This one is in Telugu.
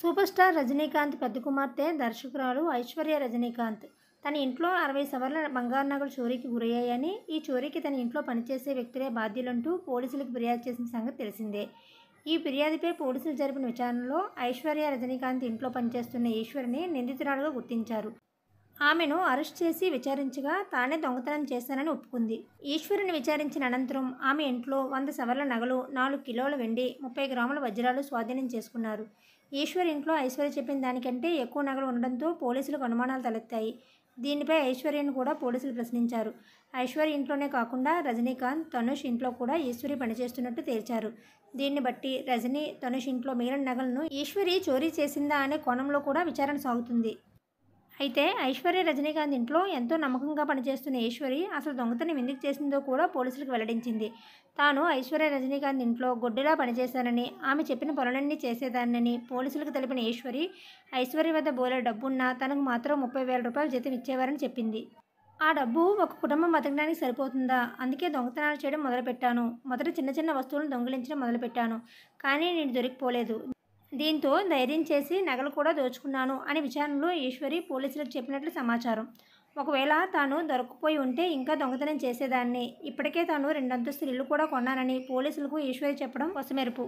సూపర్ స్టార్ రజనీకాంత్ పెద్ద కుమార్తె దర్శకురాలు ఐశ్వర్య రజనీకాంత్ తన ఇంట్లో అరవై సవర్ల బంగారు నగలు చోరీకి గురయ్యాయని ఈ చోరీకి తన ఇంట్లో పనిచేసే వ్యక్తులే బాధ్యులంటూ పోలీసులకు ఫిర్యాదు చేసిన సంగతి తెలిసిందే ఈ ఫిర్యాదుపై పోలీసులు జరిపిన విచారణలో ఐశ్వర్య రజనీకాంత్ ఇంట్లో పనిచేస్తున్న ఈశ్వరిని నిందితురాలుగా గుర్తించారు ఆమెను అరెస్ట్ చేసి విచారించగా తానే దొంగతనం చేశానని ఒప్పుకుంది ఈశ్వరుని విచారించిన అనంతరం ఆమె ఇంట్లో వంద సవర్ల నగలు నాలుగు కిలోల వెండి ముప్పై గ్రాముల వజ్రాలు స్వాధీనం చేసుకున్నారు ఈశ్వర్ ఇంట్లో ఐశ్వర్య చెప్పిన దానికంటే ఎక్కువ నగలు ఉండడంతో పోలీసులకు అనుమానాలు తలెత్తాయి దీనిపై ఐశ్వర్యను కూడా పోలీసులు ప్రశ్నించారు ఐశ్వర్య ఇంట్లోనే కాకుండా రజనీకాంత్ తనుష్ ఇంట్లో కూడా ఈశ్వరి పనిచేస్తున్నట్టు తేల్చారు దీన్ని బట్టి రజనీ తనుష్ ఇంట్లో మిగిలిన నగలను ఈశ్వరి చోరీ చేసిందా అనే కోణంలో కూడా విచారణ సాగుతుంది అయితే ఐశ్వర్య రజనీకాంత్ ఇంట్లో ఎంతో నమ్మకంగా పనిచేస్తున్న ఈశ్వరి అసలు దొంగతనం ఎందుకు చేసిందో కూడా పోలీసులకు వెల్లడించింది తాను ఐశ్వర్య రజనీకాంత్ ఇంట్లో గొడ్డెలా పనిచేశానని ఆమె చెప్పిన పనులన్నీ చేసేదానని పోలీసులకు తెలిపిన ఈశ్వరి ఐశ్వర్య వద్ద బోలే డబ్బున్నా తనకు మాత్రం ముప్పై వేల రూపాయలు జీతం ఇచ్చేవారని చెప్పింది ఆ డబ్బు ఒక కుటుంబం బతకడానికి సరిపోతుందా అందుకే దొంగతనాలు చేయడం మొదలుపెట్టాను మొదట చిన్న చిన్న వస్తువులను దొంగిలించడం మొదలుపెట్టాను కానీ నేను దొరికిపోలేదు దీంతో ధైర్యం చేసి నగలు కూడా దోచుకున్నాను అని విచారణలో ఈశ్వరి పోలీసులకు చెప్పినట్లు సమాచారం ఒకవేళ తాను దొరకపోయి ఉంటే ఇంకా దొంగతనం చేసేదాన్ని ఇప్పటికే తాను రెండంతస్తులు ఇల్లు కూడా కొన్నానని పోలీసులకు ఈశ్వరి చెప్పడం వసమెరుపు